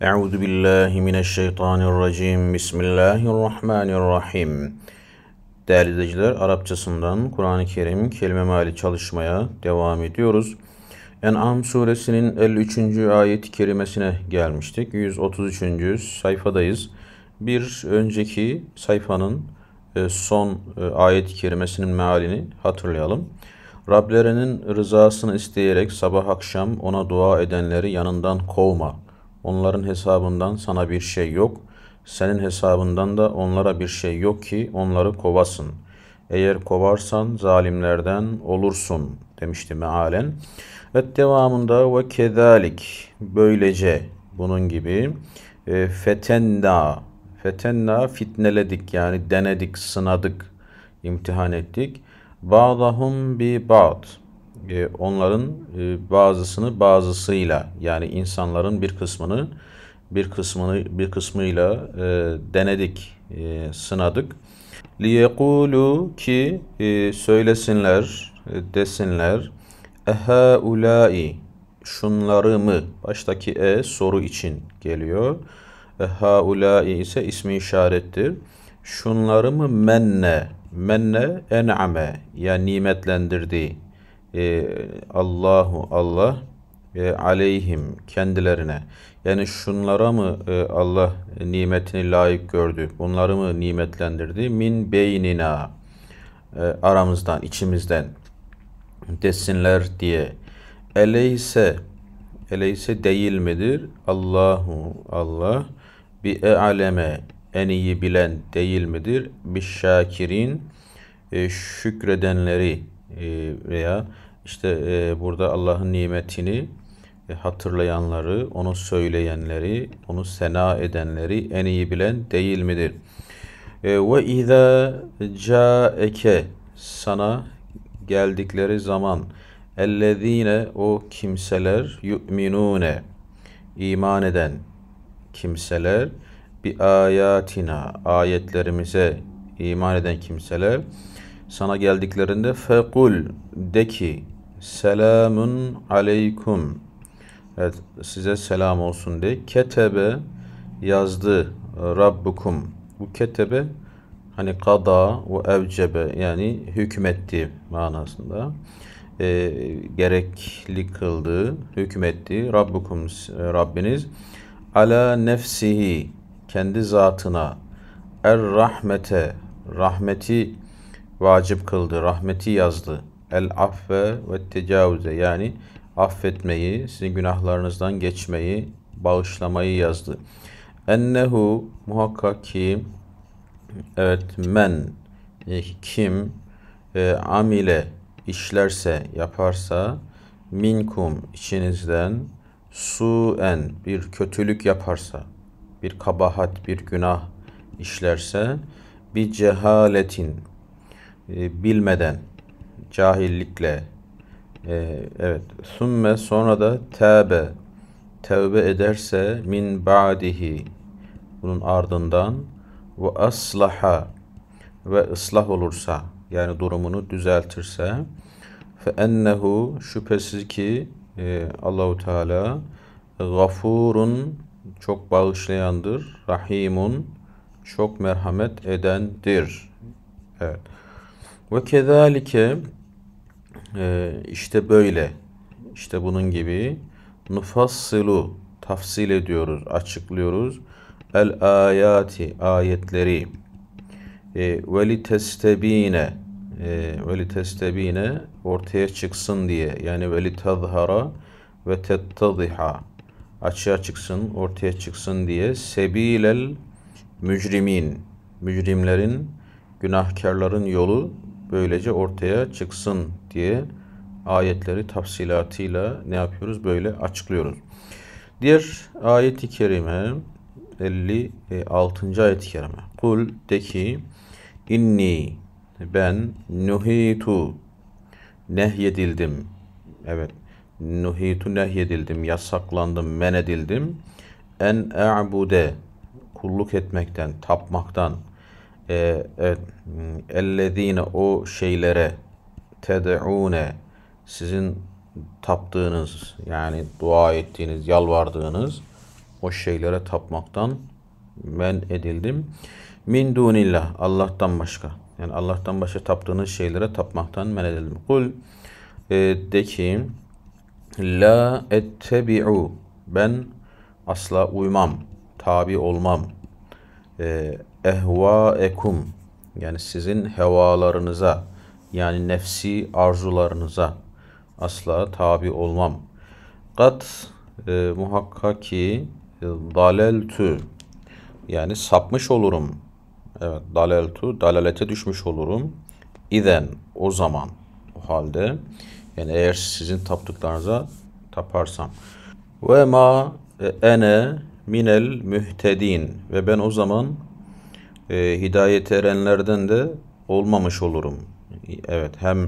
Euzu billahi mineşşeytanirracim. Bismillahirrahmanirrahim. Değerli izleyiciler, Arapçasından Kur'an-ı Kerim kelime mali çalışmaya devam ediyoruz. En'am suresinin 53. ayet-i kerimesine gelmiştik. 133. sayfadayız. Bir önceki sayfanın e, son e, ayet-i kerimesinin mealini hatırlayalım. Rablerinin rızasını isteyerek sabah akşam ona dua edenleri yanından kovma Onların hesabından sana bir şey yok. Senin hesabından da onlara bir şey yok ki onları kovasın. Eğer kovarsan zalimlerden olursun demişti mealen. Ve devamında ve kedalik böylece bunun gibi e, fetenna fetenna fitneledik yani denedik sınadık imtihan ettik. Bağdahum bi bağd e, onların e, bazısını bazısıyla yani insanların bir kısmını bir kısmını bir kısmıyla e, denedik, e, sınadık. Liyekulu ki e, söylesinler, e, desinler. Eha ulai şunları mı? Baştaki e soru için geliyor. Eha ulai ise ismi işarettir. Şunları mı menne? Menne en'ame yani nimetlendirdi e, Allahu Allah e, aleyhim kendilerine yani şunlara mı e, Allah nimetini layık gördü bunları mı nimetlendirdi min beynina e, aramızdan içimizden desinler diye eleyse eleyse değil midir Allahu Allah bi aleme en iyi bilen değil midir bir şakirin e, şükredenleri e, veya işte e, burada Allah'ın nimetini e, hatırlayanları, onu söyleyenleri, onu sena edenleri en iyi bilen değil midir? E, Ve izâ câeke sana geldikleri zaman ellezîne o kimseler yu'minûne iman eden kimseler bi ayatina ayetlerimize iman eden kimseler sana geldiklerinde fekul de ki Selamun aleykum. Evet size selam olsun diye. Ketebe yazdı Rabbukum. Bu ketebe hani kada ve evcebe yani hükmetti manasında. E, gerekli kıldı, hükmetti. Rabbukum e, Rabbiniz ala nefsihi kendi zatına er rahmete rahmeti vacip kıldı, rahmeti yazdı el affe ve tecavüze yani affetmeyi, sizin günahlarınızdan geçmeyi, bağışlamayı yazdı. Ennehu muhakkak ki evet men kim e, amile işlerse yaparsa minkum içinizden suen bir kötülük yaparsa bir kabahat bir günah işlerse bir cehaletin e, bilmeden cahillikle. Ee, evet. Sümme sonra da tebe. Tevbe ederse min ba'dihi. Bunun ardından ve aslaha ve ıslah olursa yani durumunu düzeltirse fe ennehu şüphesiz ki e, Allahu Teala gafurun çok bağışlayandır, rahimun çok merhamet edendir. Evet. Ve kezalike e, işte böyle işte bunun gibi nufassilu tafsil ediyoruz, açıklıyoruz. El ayati ayetleri e, ve li testebine e, ve li testebine ortaya çıksın diye yani ve li tazhara ve tettadiha açığa çıksın, ortaya çıksın diye sebilel mücrimin mücrimlerin günahkarların yolu böylece ortaya çıksın diye ayetleri tafsilatıyla ne yapıyoruz? Böyle açıklıyoruz. Diğer ayet-i kerime 56. E, ayet-i kerime. Kul de ki inni ben nuhitu nehyedildim. Evet. Nuhitu nehyedildim, yasaklandım, men edildim. En e'bude kulluk etmekten, tapmaktan e, e, ellezine o şeylere ted'une sizin taptığınız yani dua ettiğiniz, yalvardığınız o şeylere tapmaktan ben edildim. Min dunillah Allah'tan başka. Yani Allah'tan başka taptığınız şeylere tapmaktan men edildim. Kul e, de ki la ettebi'u ben asla uymam, tabi olmam. E, ehvaekum yani sizin hevalarınıza yani nefsi arzularınıza asla tabi olmam. Kat e, muhakkak ki e, daleltü yani sapmış olurum. Evet daleltu dalalete düşmüş olurum. İden o zaman o halde yani eğer sizin taptıklarınıza taparsam. Ve ma e, ene minel mühtedin ve ben o zaman e, hidayet erenlerden de olmamış olurum. Evet hem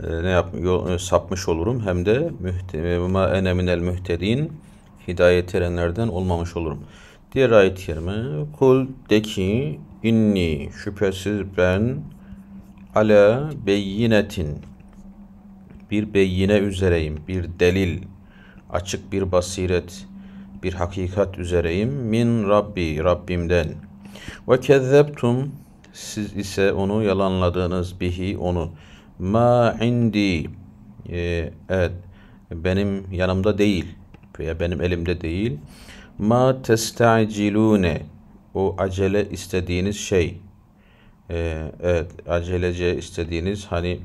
e, ne yap e, sapmış olurum hem de e, ma ene minel mühtedin hidayet erenlerden olmamış olurum. Diğer ayet-i kerime kul de ki inni şüphesiz ben ala beyinetin bir beyine üzereyim, bir delil, açık bir basiret, bir hakikat üzereyim min Rabbi, Rabbimden.'' Ve kezzeptum siz ise onu yalanladığınız bihi onu. Ma indi ee, evet benim yanımda değil veya benim elimde değil. Ma testacilune o acele istediğiniz şey. Ee, evet acelece istediğiniz hani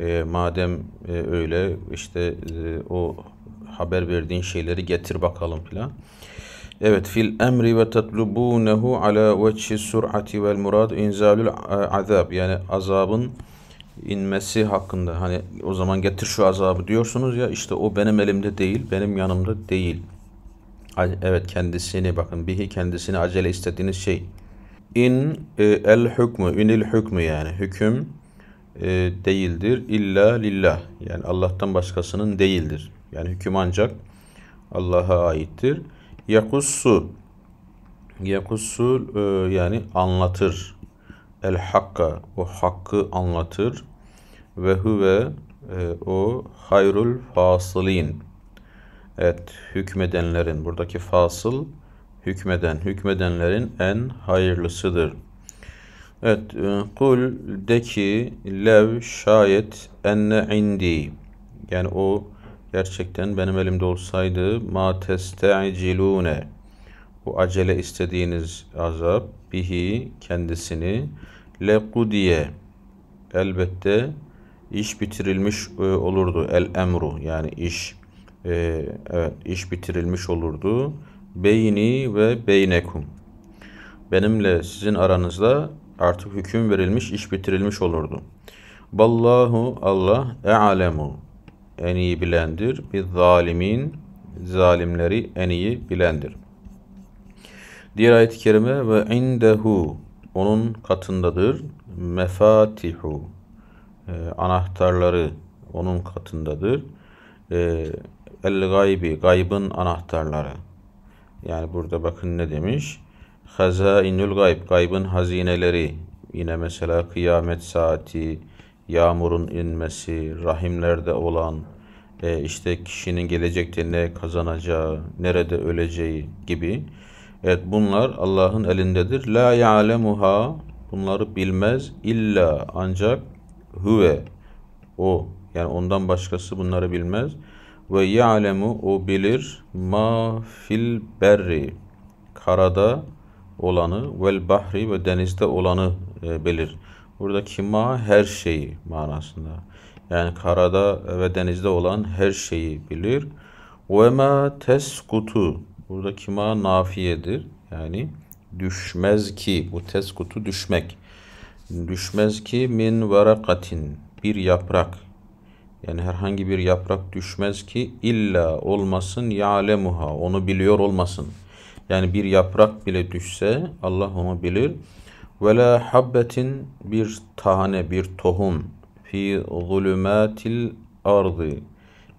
e, madem e, öyle işte e, o haber verdiğin şeyleri getir bakalım filan. Evet fil emri ve tatlubunehu ala vechi sur'ati vel murad inzalul e, azab yani azabın inmesi hakkında hani o zaman getir şu azabı diyorsunuz ya işte o benim elimde değil benim yanımda değil. Evet kendisini bakın bihi kendisini acele istediğiniz şey. İn e, el hükmü inil hükmü yani hüküm e, değildir illa lillah yani Allah'tan başkasının değildir. Yani hüküm ancak Allah'a aittir yakussu yakussu e, yani anlatır. El hakka o hakkı anlatır. Ve huve e, o hayrul fasılin. Evet hükmedenlerin buradaki fasıl hükmeden hükmedenlerin en hayırlısıdır. Evet e, kul de ki lev şayet enne indi yani o Gerçekten benim elimde olsaydı ma testa'cilune bu acele istediğiniz azap bihi kendisini lekudiye elbette iş bitirilmiş e, olurdu el emru yani iş e, evet iş bitirilmiş olurdu beyni ve beynekum benimle sizin aranızda artık hüküm verilmiş iş bitirilmiş olurdu. Ballahu Allah e alemu en iyi bilendir. Bir zalimin zalimleri en iyi bilendir. Diğer ayet-i kerime ve indehu onun katındadır. Mefatihu e, anahtarları onun katındadır. E, el gaybi gaybın anahtarları. Yani burada bakın ne demiş? Hazainül gayb gaybın hazineleri. Yine mesela kıyamet saati, yağmurun inmesi, rahimlerde olan e, işte kişinin gelecekte ne kazanacağı, nerede öleceği gibi. Evet bunlar Allah'ın elindedir. La ya'lemuha bunları bilmez illa ancak huve o yani ondan başkası bunları bilmez. Ve ya'lemu o bilir ma fil berri karada olanı vel bahri ve denizde olanı e, bilir. Buradaki ma her şeyi manasında yani karada ve denizde olan her şeyi bilir. Ve ma teskutu burada kima nafiyedir. Yani düşmez ki bu teskutu düşmek. Düşmez ki min varakatin bir yaprak. Yani herhangi bir yaprak düşmez ki illa olmasın ya'lemuha onu biliyor olmasın. Yani bir yaprak bile düşse Allah onu bilir. Ve la habbetin bir tane bir tohum fi zulumatil ardı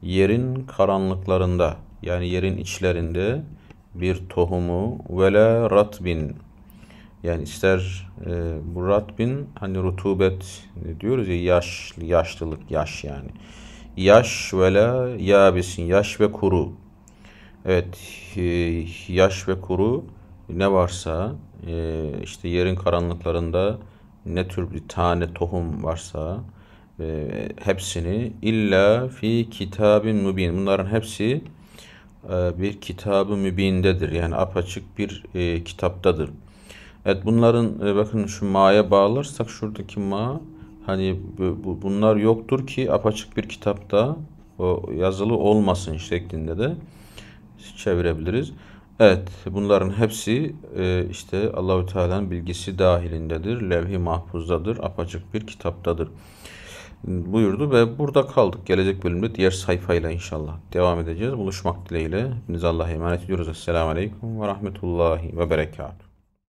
yerin karanlıklarında yani yerin içlerinde bir tohumu vele ratbin yani ister e, bu ratbin hani rutubet e, diyoruz ya yaş yaşlılık yaş yani yaş vele yabisin yaş ve kuru evet e, yaş ve kuru ne varsa e, işte yerin karanlıklarında ne tür bir tane tohum varsa ee, hepsini illa fi kitabin mübin. Bunların hepsi e, bir kitabı mübindedir. Yani apaçık bir e, kitaptadır. Evet bunların e, bakın şu ma'ya bağlarsak şuradaki ma hani bunlar yoktur ki apaçık bir kitapta o yazılı olmasın şeklinde de çevirebiliriz. Evet, bunların hepsi işte Allahü Teala'nın bilgisi dahilindedir. Levh-i mahfuzdadır, apaçık bir kitaptadır buyurdu ve burada kaldık. Gelecek bölümde diğer sayfayla inşallah devam edeceğiz. Buluşmak dileğiyle. Hepinize Allah'a emanet ediyoruz. Esselamu Aleyküm ve Rahmetullahi ve Berekatuhu.